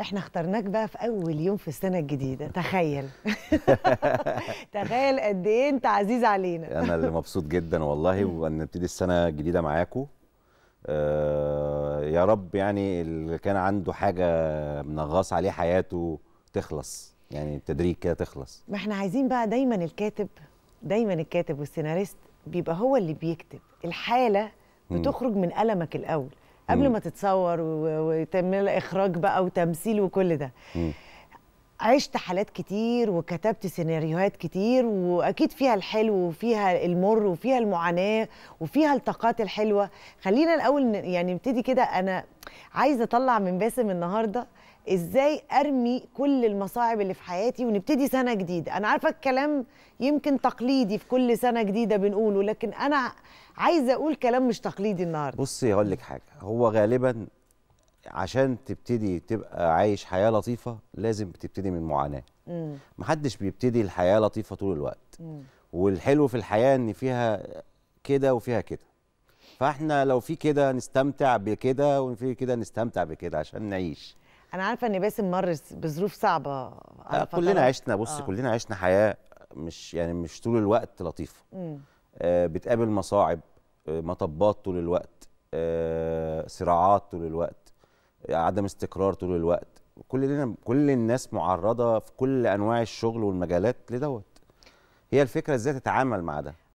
احنا اخترناك بقى في اول يوم في السنه الجديده تخيل تخيل قد ايه انت عزيز علينا انا اللي مبسوط جدا والله وان نبتدي السنه الجديده معاكم آه يا رب يعني اللي كان عنده حاجه منغص عليه حياته تخلص يعني بالتدريج كده تخلص ما احنا عايزين بقى دايما الكاتب دايما الكاتب والسيناريست بيبقى هو اللي بيكتب الحاله بتخرج من قلمك الاول قبل ما تتصور ويتم اخراج بقى وتمثيل وكل ده مم. عشت حالات كتير وكتبت سيناريوهات كتير واكيد فيها الحلو وفيها المر وفيها المعاناه وفيها الطاقات الحلوه خلينا الاول يعني نبتدي كده انا عايزه اطلع من باسم النهارده ازاي ارمي كل المصاعب اللي في حياتي ونبتدي سنه جديده انا عارفه الكلام يمكن تقليدي في كل سنه جديده بنقوله لكن انا عايزه اقول كلام مش تقليدي النهارده بصي هقول لك حاجه هو غالبا عشان تبتدي تبقى عايش حياه لطيفه لازم بتبتدي من معاناه محدش بيبتدي الحياه لطيفه طول الوقت م. والحلو في الحياه ان فيها كده وفيها كده فاحنا لو في كده نستمتع بكده وفي كده نستمتع بكده عشان نعيش انا عارفه ان باسم مر بظروف صعبه آه كلنا عشنا بص آه. كلنا عشنا حياه مش يعني مش طول الوقت لطيفه آه بتقابل مصاعب آه مطبات طول الوقت آه صراعات طول الوقت آه عدم استقرار طول الوقت كلنا كل الناس معرضه في كل انواع الشغل والمجالات لدوت هي الفكره ازاي تتعامل مع ده